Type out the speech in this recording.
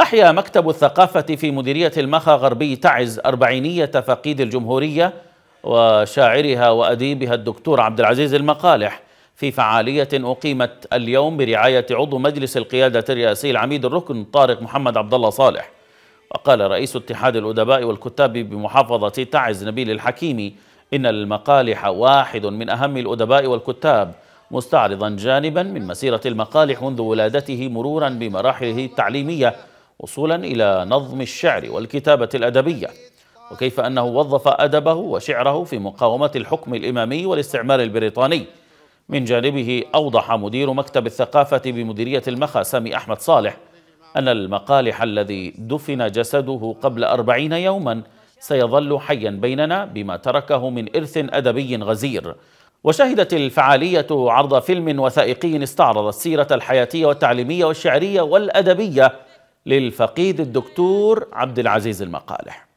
أحيا مكتب الثقافة في مديرية المخا غربي تعز أربعينية فقيد الجمهورية وشاعرها وأديبها الدكتور عبد العزيز المقالح في فعالية أقيمت اليوم برعاية عضو مجلس القيادة الرئاسي العميد الركن طارق محمد عبد الله صالح وقال رئيس اتحاد الأدباء والكتاب بمحافظة تعز نبيل الحكيمي إن المقالح واحد من أهم الأدباء والكتاب مستعرضا جانبا من مسيرة المقالح منذ ولادته مرورا بمراحله التعليمية وصولا إلى نظم الشعر والكتابة الأدبية وكيف أنه وظف أدبه وشعره في مقاومة الحكم الإمامي والاستعمار البريطاني من جانبه أوضح مدير مكتب الثقافة بمديرية المخا سامي أحمد صالح أن المقالح الذي دفن جسده قبل أربعين يوما سيظل حيا بيننا بما تركه من إرث أدبي غزير وشهدت الفعالية عرض فيلم وثائقي استعرض السيرة الحياتية والتعليمية والشعرية والأدبية للفقيد الدكتور عبد العزيز المقالح